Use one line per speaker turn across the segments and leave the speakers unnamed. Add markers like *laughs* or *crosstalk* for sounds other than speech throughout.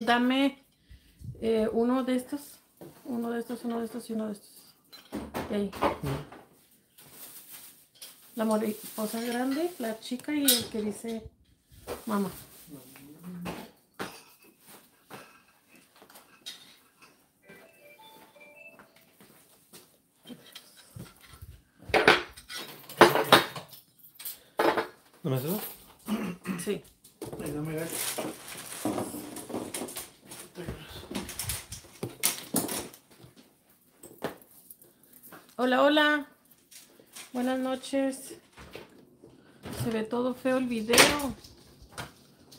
Dame eh, uno de estos, uno de estos, uno de estos y uno de estos. Y ahí. La mariposa grande, la chica y el que dice mamá. Hola, hola. Buenas noches. Se ve todo feo el video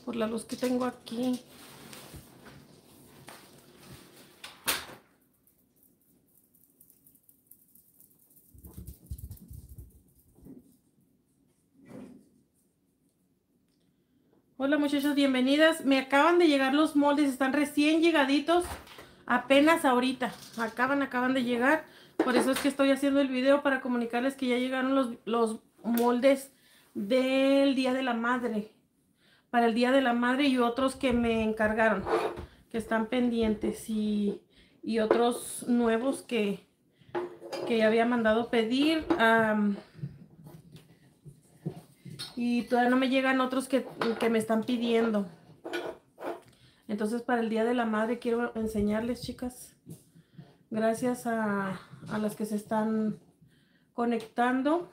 por la luz que tengo aquí. Hola muchachos, bienvenidas. Me acaban de llegar los moldes, están recién llegaditos apenas ahorita, acaban, acaban de llegar. Por eso es que estoy haciendo el video para comunicarles que ya llegaron los, moldes del Día de la Madre. Para el Día de la Madre y otros que me encargaron, que están pendientes y, otros nuevos que, que había mandado pedir. y todavía no me llegan otros que, que me están pidiendo. Entonces, para el Día de la Madre quiero enseñarles, chicas, gracias a, las que se están conectando.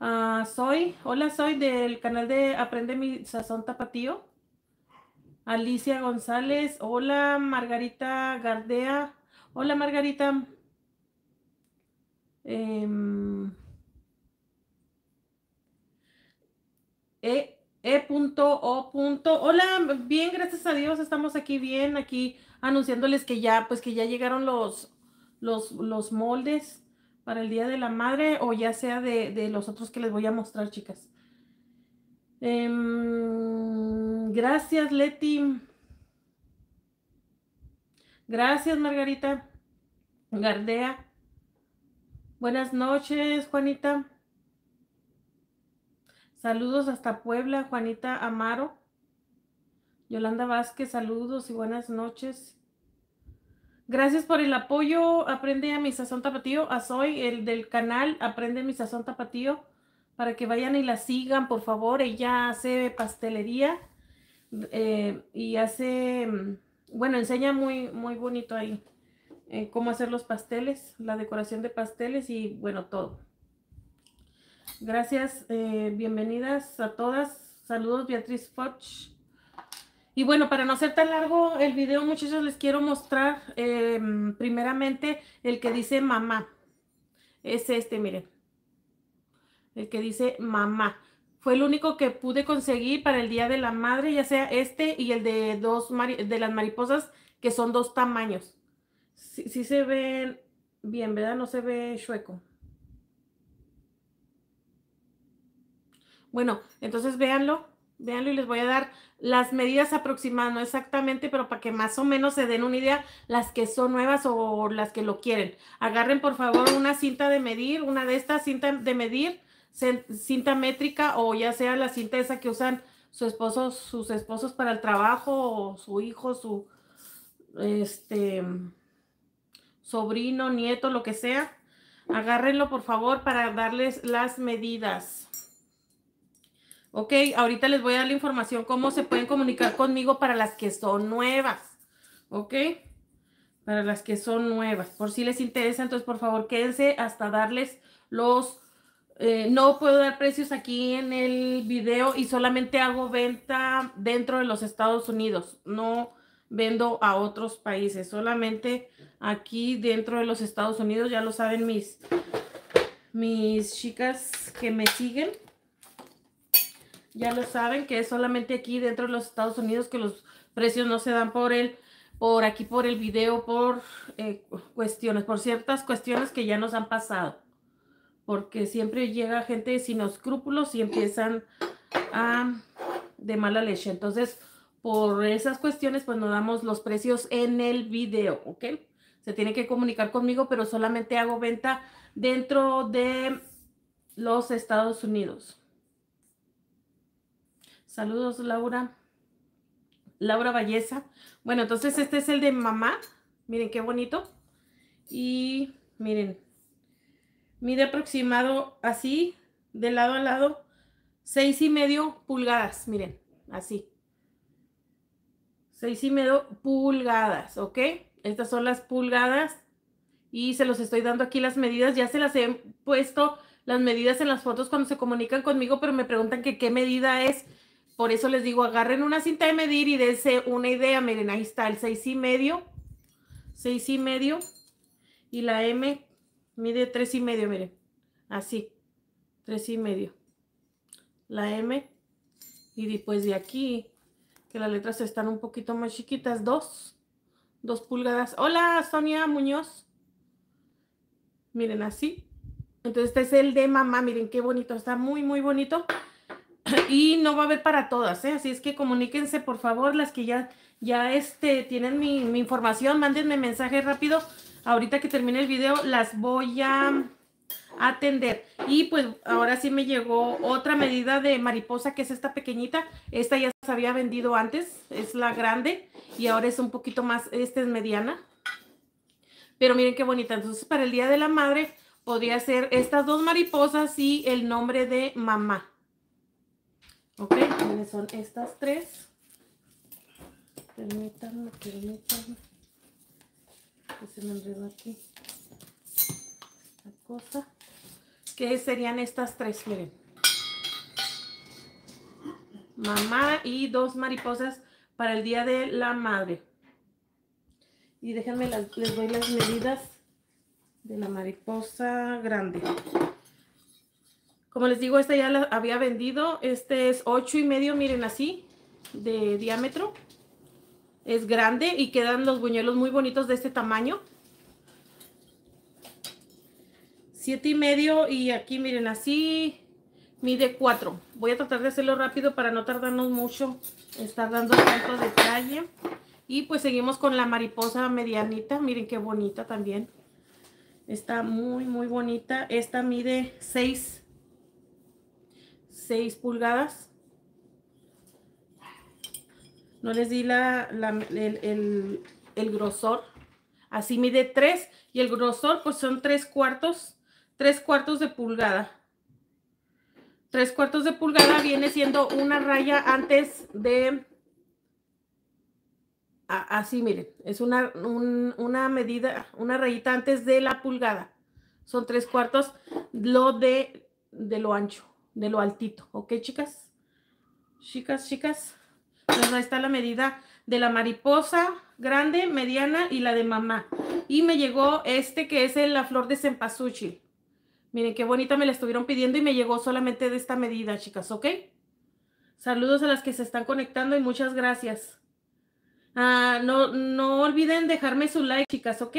Ah, soy, hola, soy del canal de Aprende mi Sazón Tapatío. Alicia González, hola, Margarita Gardea. Hola, Margarita. Em, eh, E.O. Hola, bien, gracias a Dios, estamos aquí bien, aquí anunciándoles que ya, pues que ya llegaron los, los, los moldes para el Día de la Madre o ya sea de, de los otros que les voy a mostrar, chicas. Em, gracias, Leti. Gracias, Margarita. Gardea. Buenas noches, Juanita. Saludos hasta Puebla, Juanita Amaro. Yolanda Vázquez, saludos y buenas noches. Gracias por el apoyo. Aprende a mi sazón tapatío. A ah, Soy, el del canal Aprende mi sazón tapatío. Para que vayan y la sigan, por favor. Ella hace pastelería eh, y hace, mm, bueno, enseña muy, muy bonito ahí eh, cómo hacer los pasteles, la decoración de pasteles y bueno, todo. Gracias, eh, bienvenidas a todas. Saludos, Beatriz Foch. Y bueno, para no ser tan largo el video, muchachos, les quiero mostrar em, primeramente el que dice mamá. Es este, miren. El que dice mamá. Fue el único que pude conseguir para el Día de la Madre, ya sea este y el de dos de las mariposas, que son dos tamaños. sí se ven bien, ¿verdad? No se ve chueco. Bueno, entonces véanlo, véanlo y les voy a dar las medidas aproximadas, no exactamente, pero para que más o menos se den una idea las que son nuevas o las que lo quieren. Agarren por favor una cinta de medir, una de estas cinta de medir, cinta métrica o ya sea la cinta esa que usan su esposo, sus esposos para el trabajo o su hijo, su este sobrino, nieto, lo que sea. Agárrenlo por favor para darles las medidas. Ok, ahorita les voy a dar la información cómo se pueden comunicar conmigo para las que son nuevas. Ok, para las que son nuevas. Por si les interesa, entonces por favor quédense hasta darles los... Eh, no puedo dar precios aquí en el video y solamente hago venta dentro de los Estados Unidos. No vendo a otros países, solamente aquí dentro de los Estados Unidos, ya lo saben mis, mis chicas que me siguen ya lo saben que es solamente aquí dentro de los Estados Unidos que los precios no se dan por el, por aquí por el video, por eh, cuestiones, por ciertas cuestiones que ya nos han pasado. Porque siempre llega gente sin escrúpulos y empiezan a de mala leche. Entonces, por esas cuestiones, pues nos damos los precios en el video, ¿ok? Se tiene que comunicar conmigo, pero solamente hago venta dentro de los Estados Unidos. Saludos, Laura. Laura Valleza. Bueno, entonces este es el de mamá. Miren qué bonito. Y miren, mide aproximado así, de lado a lado, seis y medio pulgadas. Miren, así. Seis y medio pulgadas, ¿ok? Estas son las pulgadas y se los estoy dando aquí las medidas. Ya se las he puesto las medidas en las fotos cuando se comunican conmigo, pero me preguntan que qué medida es por eso les digo, agarren una cinta de medir y dense una idea. Miren, ahí está el seis y medio, seis y medio, y la M mide tres y medio, miren, así, tres y medio. La M, y después de aquí, que las letras están un poquito más chiquitas, dos, dos pulgadas. Hola, Sonia Muñoz. Miren, así. Entonces, este es el de mamá, miren qué bonito, está muy, muy bonito. *coughs* y no va a haber para todas, ¿eh? así es que comuníquense por favor, las que ya, ya este, tienen mi, mi, información, mándenme mensaje rápido, ahorita que termine el video las voy a atender. Y pues ahora sí me llegó otra medida de mariposa, que es esta pequeñita, esta ya se había vendido antes, es la grande y ahora es un poquito más, esta es mediana. Pero miren qué bonita, entonces para el Día de la Madre podría ser estas dos mariposas y el nombre de mamá. Ok, ¿quiénes son estas tres? Permítanme, permítanme. Que se me enredó aquí la cosa. ¿Qué serían estas tres? Miren. Mamá y dos mariposas para el Día de la Madre. Y déjenme, las, les doy las medidas de la mariposa grande. Como les digo, esta ya la había vendido. Este es 8 y medio, miren así, de diámetro. Es grande y quedan los buñuelos muy bonitos de este tamaño. 7 y medio y aquí miren así, mide 4. Voy a tratar de hacerlo rápido para no tardarnos mucho, estar dando tanto detalle. Y pues seguimos con la mariposa medianita, miren qué bonita también. Está muy, muy bonita. Esta mide 6 6 pulgadas. No les di la, la el, el, el, grosor. Así mide 3 y el grosor pues son 3 cuartos, 3 cuartos de pulgada. 3 cuartos de pulgada viene siendo una raya antes de... así miren, es una, un, una medida, una rayita antes de la pulgada. Son 3 cuartos lo de, de lo ancho de lo altito, ¿ok, chicas? Chicas, chicas, pues ahí está la medida de la mariposa grande, mediana y la de mamá. Y me llegó este que es la flor de cempasúchil. Miren qué bonita me la estuvieron pidiendo y me llegó solamente de esta medida, chicas, ¿ok? Saludos a las que se están conectando y muchas gracias. Ah, no, no olviden dejarme su like, chicas, ¿ok?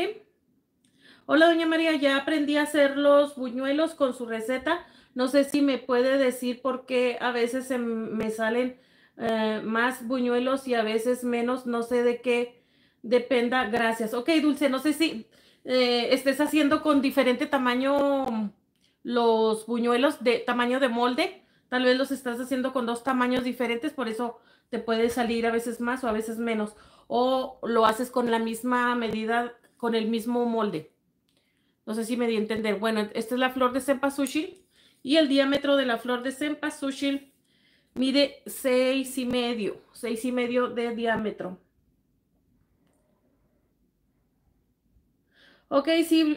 Hola, doña María, ya aprendí a hacer los buñuelos con su receta. No sé si me puede decir por qué a veces me salen eh, más buñuelos y a veces menos. No sé de qué dependa. Gracias. Ok, Dulce, no sé si eh, estés haciendo con diferente tamaño los buñuelos de tamaño de molde. Tal vez los estás haciendo con dos tamaños diferentes, por eso te puede salir a veces más o a veces menos. O lo haces con la misma medida, con el mismo molde. No sé si me di a entender. Bueno, esta es la flor de sempa sushi y el diámetro de la flor de sempa cempasúchil mide seis y medio, seis y medio de diámetro. Ok,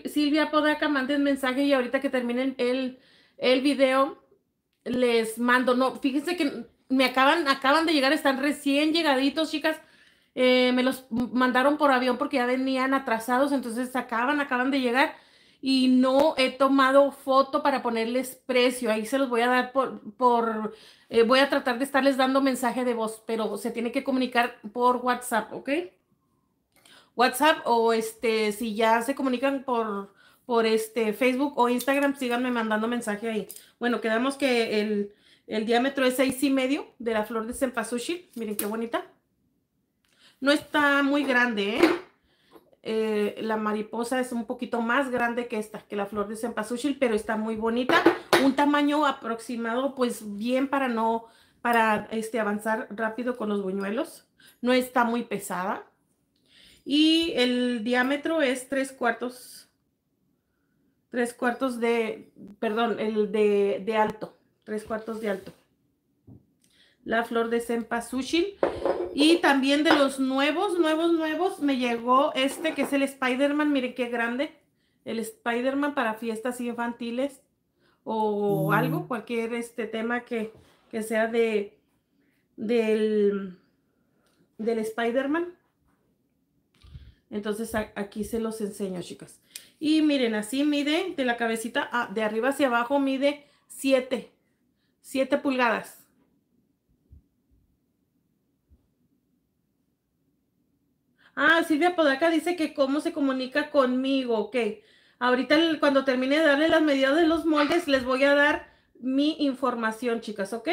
Silvia Podaca, manden mensaje y ahorita que terminen el, el video, les mando. No, fíjense que me acaban, acaban de llegar, están recién llegaditos, chicas. Eh, me los mandaron por avión porque ya venían atrasados, entonces acaban, acaban de llegar y no he tomado foto para ponerles precio. Ahí se los voy a dar por, por eh, voy a tratar de estarles dando mensaje de voz, pero se tiene que comunicar por WhatsApp, ¿ok? WhatsApp o este, si ya se comunican por, por este Facebook o Instagram, síganme mandando mensaje ahí. Bueno, quedamos que el, el diámetro es seis y medio de la flor de sushi Miren qué bonita. No está muy grande, ¿eh? Eh, la mariposa es un poquito más grande que esta, que la flor de cempasúchil, pero está muy bonita. Un tamaño aproximado, pues bien para no, para este, avanzar rápido con los buñuelos. No está muy pesada. Y el diámetro es tres cuartos, tres cuartos de, perdón, el de, de alto, tres cuartos de alto. La flor de cempasúchil y también de los nuevos, nuevos, nuevos, me llegó este que es el Spider-Man. Miren qué grande. El Spider-Man para fiestas infantiles o mm. algo, cualquier este tema que, que sea de del, del Spider-Man. Entonces aquí se los enseño, chicas. Y miren, así mide de la cabecita ah, de arriba hacia abajo, mide 7, 7 pulgadas. Ah, Silvia Podaca dice que cómo se comunica conmigo, ok. Ahorita cuando termine de darle las medidas de los moldes, les voy a dar mi información, chicas, ¿ok?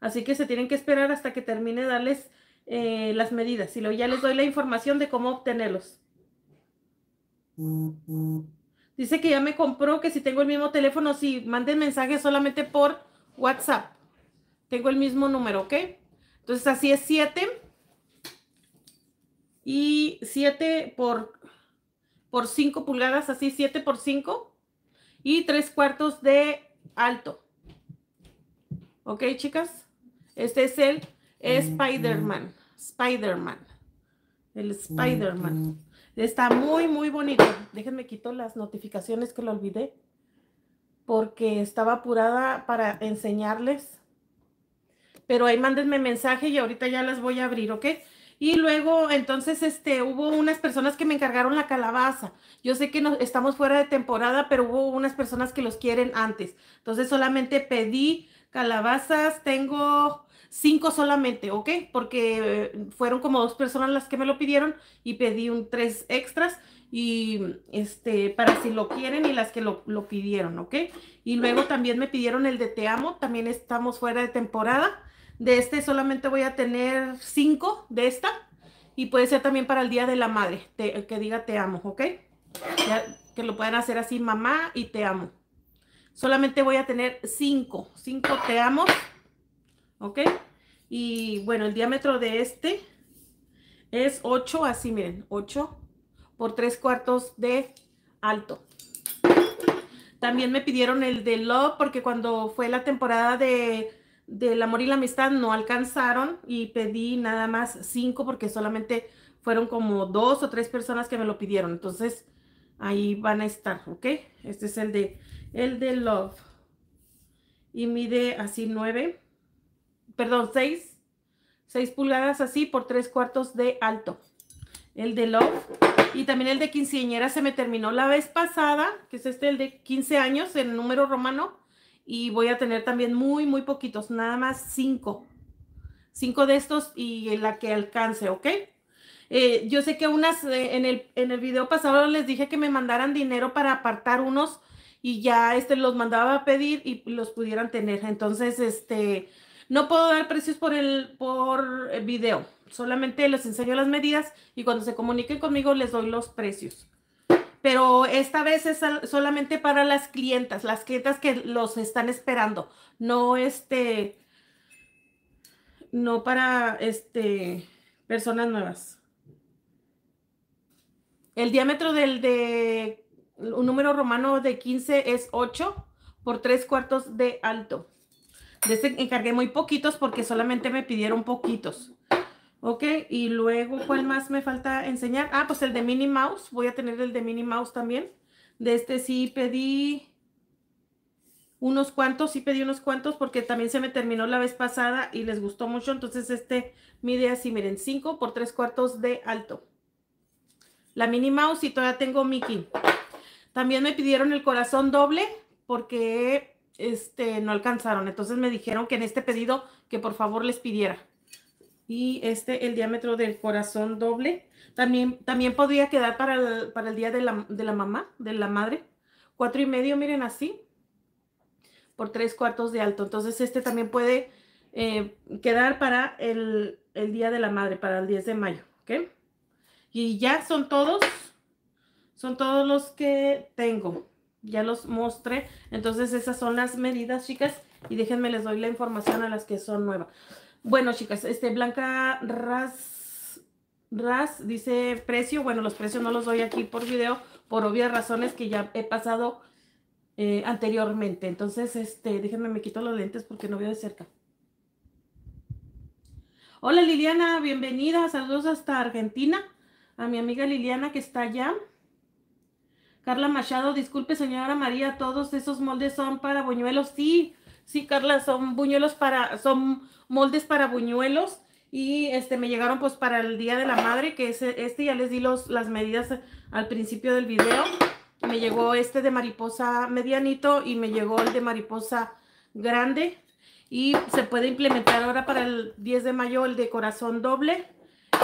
Así que se tienen que esperar hasta que termine de darles eh, las medidas y luego ya les doy la información de cómo obtenerlos. Dice que ya me compró, que si tengo el mismo teléfono, si manden mensaje solamente por WhatsApp. Tengo el mismo número, ¿ok? Entonces así es 7 y 7 por, por 5 pulgadas, así 7 por 5 y 3 cuartos de alto. ¿Ok, chicas? Este es el Spider-Man. Spider-Man. El Spider-Man. Está muy, muy bonito. Déjenme quito las notificaciones que lo olvidé. Porque estaba apurada para enseñarles. Pero ahí mándenme mensaje y ahorita ya las voy a abrir, ¿ok? Y luego, entonces, este, hubo unas personas que me encargaron la calabaza. Yo sé que no, estamos fuera de temporada, pero hubo unas personas que los quieren antes. Entonces, solamente pedí calabazas, tengo cinco solamente, ¿ok? Porque eh, fueron como dos personas las que me lo pidieron y pedí un tres extras y este para si lo quieren y las que lo, lo pidieron, ¿ok? Y luego también me pidieron el de Te Amo, también estamos fuera de temporada de este solamente voy a tener 5 de esta y puede ser también para el Día de la Madre, que diga te amo, ¿ok? que lo puedan hacer así, mamá y te amo. Solamente voy a tener 5. cinco te amo, ¿ok? Y bueno, el diámetro de este es 8, así miren, 8 por 3 cuartos de alto. También me pidieron el de Love porque cuando fue la temporada de del amor y la amistad no alcanzaron y pedí nada más cinco porque solamente fueron como dos o tres personas que me lo pidieron. Entonces, ahí van a estar, ¿ok? Este es el de, el de Love. Y mide así nueve, perdón, seis, seis pulgadas así por tres cuartos de alto. El de Love. Y también el de quinceañera se me terminó la vez pasada, que es este, el de 15 años, en número romano y voy a tener también muy, muy poquitos, nada más cinco. Cinco de estos y la que alcance, ¿ok? Eh, yo sé que unas eh, en, el, en el video pasado les dije que me mandaran dinero para apartar unos y ya este los mandaba a pedir y los pudieran tener. Entonces, este, no puedo dar precios por el por el eh, video. Solamente les enseño las medidas y cuando se comuniquen conmigo les doy los precios pero esta vez es solamente para las clientas, las clientas que los están esperando, no este, no para este, personas nuevas. El diámetro del de un número romano de 15 es 8 por 3 cuartos de alto. De este encargué muy poquitos porque solamente me pidieron poquitos. Ok, y luego, ¿cuál más me falta enseñar? Ah, pues el de Minnie Mouse. Voy a tener el de Minnie Mouse también. De este sí pedí unos cuantos, sí pedí unos cuantos porque también se me terminó la vez pasada y les gustó mucho. Entonces este mide así, miren, 5 por 3 cuartos de alto. La Minnie Mouse y todavía tengo Mickey. También me pidieron el corazón doble porque este, no alcanzaron. Entonces me dijeron que en este pedido que por favor les pidiera y este el diámetro del corazón doble. También, también podría quedar para el, día de la, mamá, de la madre. Cuatro y medio, miren así, por tres cuartos de alto. Entonces este también puede eh, quedar para el, el, día de la madre, para el 10 de mayo. ¿ok? Y ya son todos, son todos los que tengo. Ya los mostré. Entonces esas son las medidas, chicas. Y déjenme les doy la información a las que son nuevas. Bueno, chicas, este Blanca Ras, Ras dice precio. Bueno, los precios no los doy aquí por video por obvias razones que ya he pasado eh, anteriormente. Entonces, este, déjenme, me quito los lentes porque no veo de cerca. Hola Liliana, bienvenida. Saludos hasta Argentina. A mi amiga Liliana que está allá. Carla Machado, disculpe señora María, todos esos moldes son para buñuelos. Sí, Sí, Carla, son buñuelos para, son moldes para buñuelos y este me llegaron pues para el Día de la Madre, que es este, ya les di los, las medidas al principio del video. Me llegó este de mariposa medianito y me llegó el de mariposa grande y se puede implementar ahora para el 10 de mayo el de corazón doble,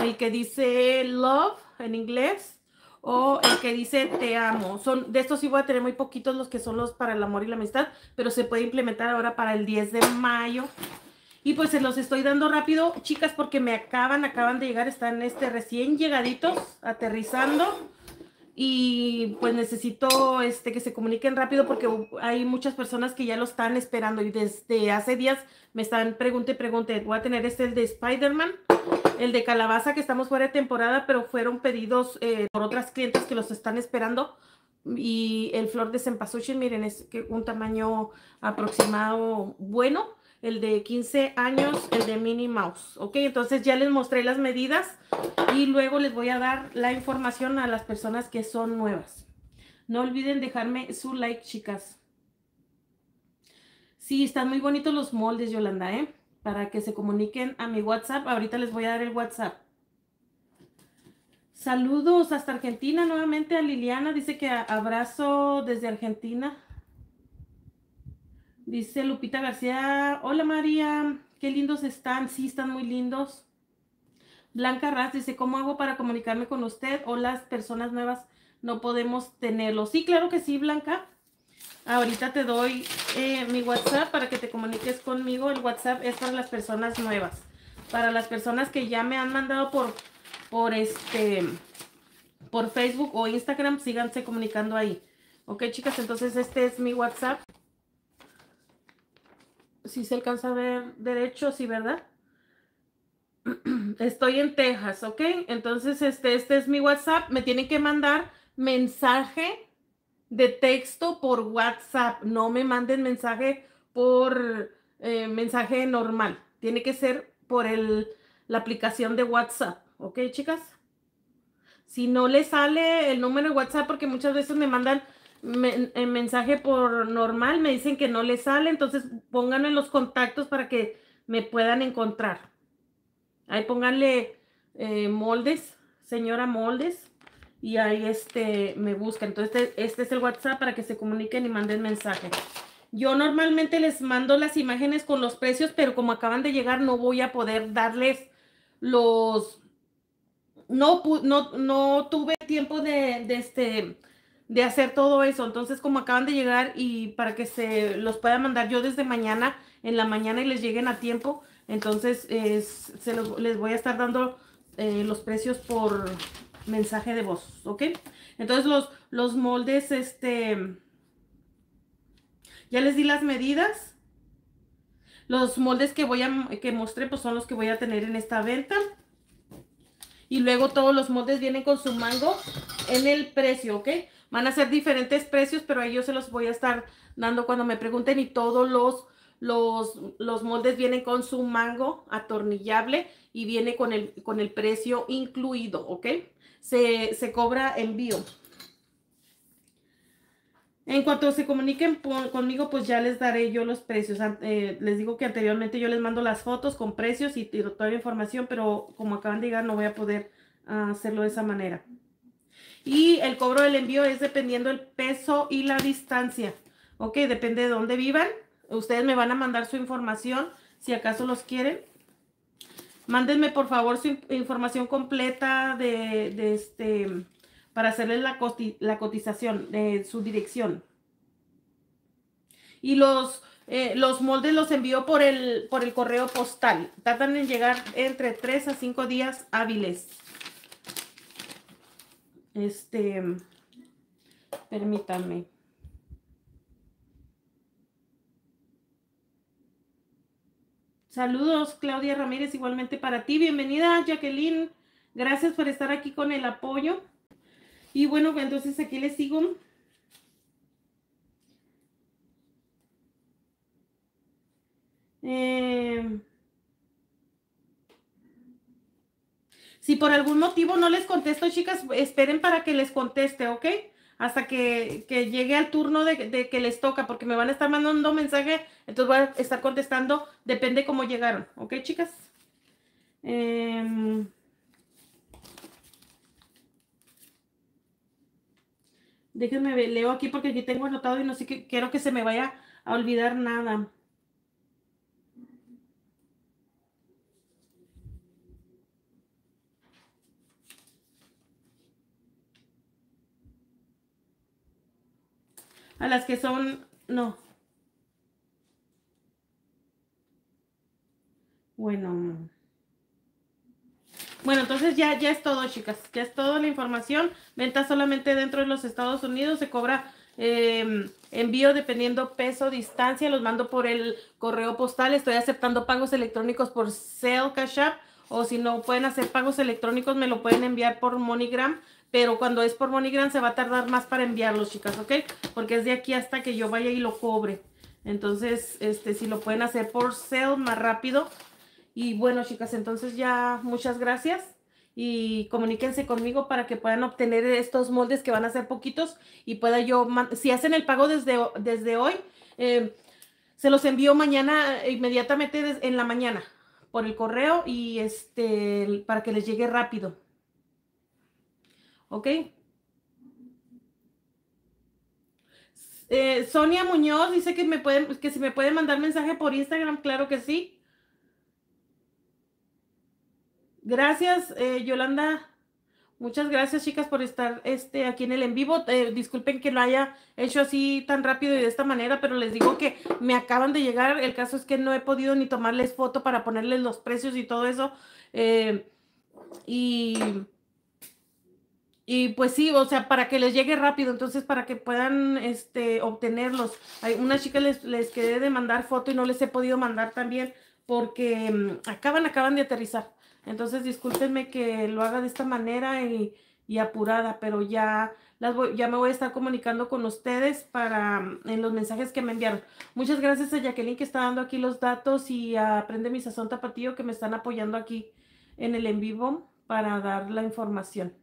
el que dice love en inglés o el que dice te amo. Son, de estos sí voy a tener muy poquitos los que son los para el amor y la amistad, pero se puede implementar ahora para el 10 de mayo. Y pues se los estoy dando rápido, chicas, porque me acaban, acaban de llegar, están este, recién llegaditos, aterrizando. Y pues necesito este, que se comuniquen rápido porque hay muchas personas que ya lo están esperando y desde hace días me están pregunte, pregunté voy a tener este el de Spider-Man el de calabaza que estamos fuera de temporada, pero fueron pedidos eh, por otras clientes que los están esperando. Y el flor de cempasúchil, miren, es un tamaño aproximado bueno. El de 15 años, el de Minnie Mouse. Ok, entonces ya les mostré las medidas y luego les voy a dar la información a las personas que son nuevas. No olviden dejarme su like, chicas. Sí, están muy bonitos los moldes, Yolanda, ¿eh? para que se comuniquen a mi WhatsApp. Ahorita les voy a dar el WhatsApp. Saludos hasta Argentina nuevamente a Liliana. Dice que abrazo desde Argentina. Dice Lupita García, hola María, qué lindos están. Sí, están muy lindos. Blanca Raz dice, ¿cómo hago para comunicarme con usted Hola las personas nuevas? No podemos tenerlo. Sí, claro que sí, Blanca. Ahorita te doy eh, mi WhatsApp para que te comuniques conmigo. El WhatsApp es para las personas nuevas. Para las personas que ya me han mandado por, por, este, por Facebook o Instagram, síganse comunicando ahí. Ok, chicas, entonces este es mi WhatsApp. Si se alcanza a ver derecho, sí, ¿verdad? *clears throat* Estoy en Texas, ¿ok? Entonces, este, este es mi WhatsApp. Me tienen que mandar mensaje de texto por WhatsApp. No me manden mensaje por eh, mensaje normal. Tiene que ser por el, la aplicación de WhatsApp. ¿Ok, chicas? Si no le sale el número de WhatsApp, porque muchas veces me mandan eh, mensaje por normal, me dicen que no le sale, entonces en los contactos para que me puedan encontrar. Ahí pónganle eh, moldes, señora moldes y ahí este, me buscan. Entonces, este, este, es el WhatsApp para que se comuniquen y manden mensaje. Yo normalmente les mando las imágenes con los precios, pero como acaban de llegar, no voy a poder darles los... No, no, no tuve tiempo de, este, de hacer todo eso. Entonces, como acaban de llegar y para que se los pueda mandar yo desde mañana, en la mañana y les lleguen a tiempo, entonces se les voy a estar dando eh, los precios por, mensaje de voz, ¿ok? Entonces los, los moldes, este, ya les di las medidas. Los moldes que voy a, que mostré, pues son los que voy a tener en esta venta. Y luego todos los moldes vienen con su mango en el precio, ¿ok? Van a ser diferentes precios, pero ahí yo se los voy a estar dando cuando me pregunten. Y todos los, los, los moldes vienen con su mango atornillable y viene con el, con el precio incluido, ¿ok? se, cobra envío. En cuanto se comuniquen conmigo, pues ya les daré yo los precios. Eh, les digo que anteriormente yo les mando las fotos con precios y, toda la información, pero como acaban de llegar no voy a poder ah, hacerlo de esa manera. Y el cobro del envío es dependiendo el peso y la distancia. Ok, depende de dónde vivan. Ustedes me van a mandar su información si acaso los quieren Mándenme por favor su información completa de, este para hacerles la, cotización de su dirección. Y los, eh, los moldes los envío por el, por el correo postal. Tratan en llegar entre 3 a 5 días hábiles. Este, permítanme. Saludos, Claudia Ramírez, igualmente para ti. Bienvenida, Jacqueline. Gracias por estar aquí con el apoyo. Y bueno, entonces aquí les sigo. Em, si por algún motivo no les contesto, chicas, esperen para que les conteste, ¿ok? hasta que, llegue al turno de, que les toca, porque me van a estar mandando un mensaje, entonces voy a estar contestando, depende cómo llegaron, ¿ok, chicas? Eh... déjenme, leo aquí porque yo tengo anotado y no sé qué, quiero que se me vaya a olvidar nada. A las que son, no. Bueno. Bueno, entonces ya, ya es todo, chicas. Ya es toda la información. Venta solamente dentro de los Estados Unidos. Se cobra em, envío dependiendo peso, distancia. Los mando por el correo postal. Estoy aceptando pagos electrónicos por sale Cash App. O si no pueden hacer pagos electrónicos, me lo pueden enviar por MoneyGram pero cuando es por MoneyGram se va a tardar más para enviarlos, chicas, ¿ok? Porque es de aquí hasta que yo vaya y lo cobre. Entonces, este, si lo pueden hacer por sale más rápido. Y bueno, chicas, entonces ya muchas gracias y comuníquense conmigo para que puedan obtener estos moldes que van a ser poquitos y pueda yo, si hacen el pago desde, desde hoy, eh, se los envío mañana, eh, inmediatamente en la mañana por el correo y este, para que les llegue rápido. ¿ok? Eh, Sonia Muñoz dice que, me pueden, que si me pueden mandar mensaje por Instagram, claro que sí. Gracias, eh, Yolanda. Muchas gracias, chicas, por estar este, aquí en el en vivo. Eh, disculpen que lo haya hecho así tan rápido y de esta manera, pero les digo que me acaban de llegar. El caso es que no he podido ni tomarles foto para ponerles los precios y todo eso. y y pues sí, o sea, para que les llegue rápido, entonces para que puedan este, obtenerlos. Hay una chica les, les quedé de mandar foto y no les he podido mandar también porque mm, acaban, acaban de aterrizar. Entonces discúlpenme que lo haga de esta manera y, apurada, pero ya, las ya me voy a estar comunicando con ustedes para mm, en los mensajes que me enviaron. Muchas gracias a Jacqueline que está dando aquí los datos y a Aprende mi Sazón Tapatío que me están apoyando aquí en el en vivo para dar la información.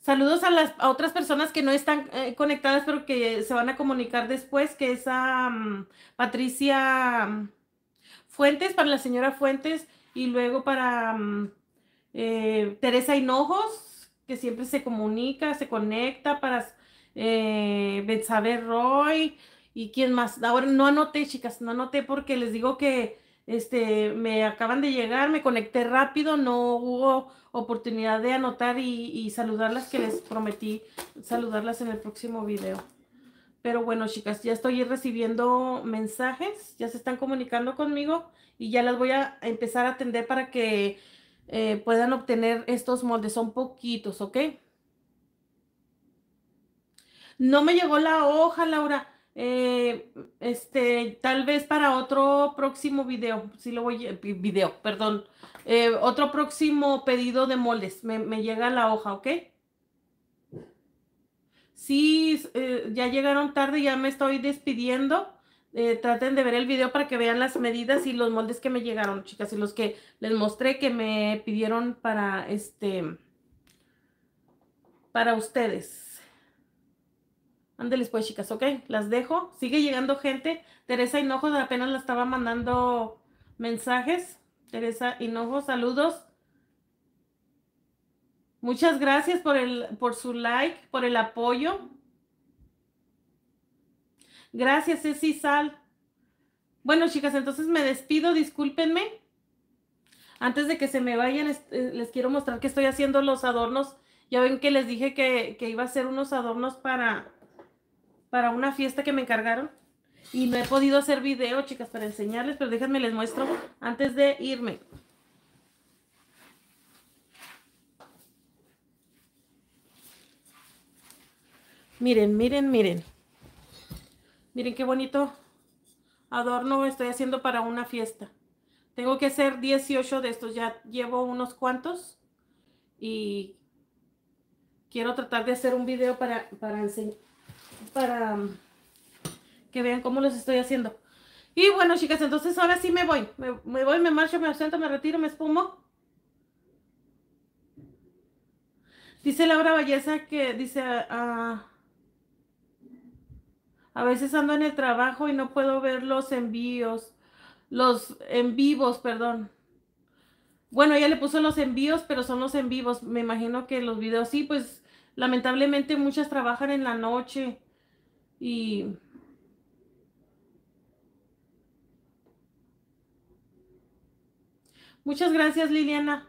Saludos a las otras personas que no están eh, conectadas, pero que se van a comunicar después, que es a mm, Patricia mm, Fuentes, para la señora Fuentes, y luego para mm, eh, Teresa Hinojos, que siempre se comunica, se conecta, para eh, Roy, y quién más. Ahora no anoté, chicas, no anoté porque les digo que este, me acaban de llegar, me conecté rápido, no hubo oportunidad de anotar y, saludarlas que les prometí saludarlas en el próximo video. Pero bueno, chicas, ya estoy recibiendo mensajes, ya se están comunicando conmigo y ya las voy a empezar a atender para que eh, puedan obtener estos moldes. Son poquitos, ¿ok? No me llegó la hoja, Laura. Eh, este, tal vez para otro próximo video, si lo voy, eh, video, perdón, eh, otro próximo pedido de moldes, me, llega la hoja, ¿ok? Sí, ya llegaron tarde, ya me estoy despidiendo. traten de ver el video para que vean las medidas y los moldes que me llegaron, chicas, y los que les mostré que me pidieron para este para ustedes. Ándeles pues, chicas, ok, las dejo. Sigue llegando gente. Teresa Hinojo apenas la estaba mandando mensajes. Teresa Hinojo, saludos. Muchas gracias por, el, por su like, por el apoyo. Gracias, Ceci Sal. Bueno, chicas, entonces me despido, discúlpenme. Antes de que se me vayan, eh, les, quiero mostrar que estoy haciendo los adornos. Ya ven que les dije que, que iba a hacer unos adornos para, para una fiesta que me encargaron. Y no he podido hacer video, chicas, para enseñarles, pero déjenme les muestro antes de irme. Miren, miren, miren. Miren qué bonito adorno estoy haciendo para una fiesta. Tengo que hacer 18 de estos, ya llevo unos cuantos. Y quiero tratar de hacer un video para, para enseñar para que vean cómo los estoy haciendo. Y bueno, chicas, entonces ahora sí me voy. Me, voy, me marcho, me asiento, me retiro, me espumo. Dice Laura Ballesa que dice, a ah, a veces ando en el trabajo y no puedo ver los envíos, los en vivos, perdón. Bueno, ella le puso los envíos, pero son los en vivos. Me imagino que los videos, sí, pues lamentablemente muchas trabajan en la noche y muchas gracias, Liliana.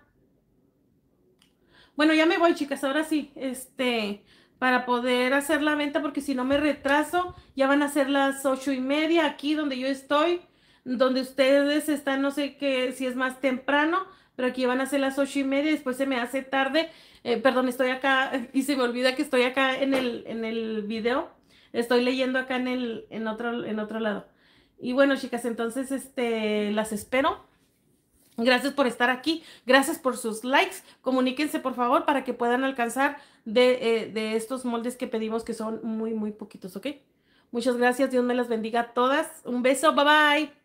Bueno, ya me voy, chicas, ahora sí, este, para poder hacer la venta, porque si no me retraso, ya van a ser las ocho y media aquí donde yo estoy, donde ustedes están, no sé qué, si es más temprano, pero aquí van a ser las ocho y media, después se me hace tarde, eh, perdón, estoy acá *laughs* y se me olvida que estoy acá en en el video. Estoy leyendo acá en el, en otro, en otro lado. Y bueno, chicas, entonces este, las espero. Gracias por estar aquí, gracias por sus likes. Comuníquense por favor para que puedan alcanzar de, eh, de estos moldes que pedimos que son muy, muy poquitos, ¿ok? Muchas gracias, Dios me las bendiga a todas. Un beso, bye bye.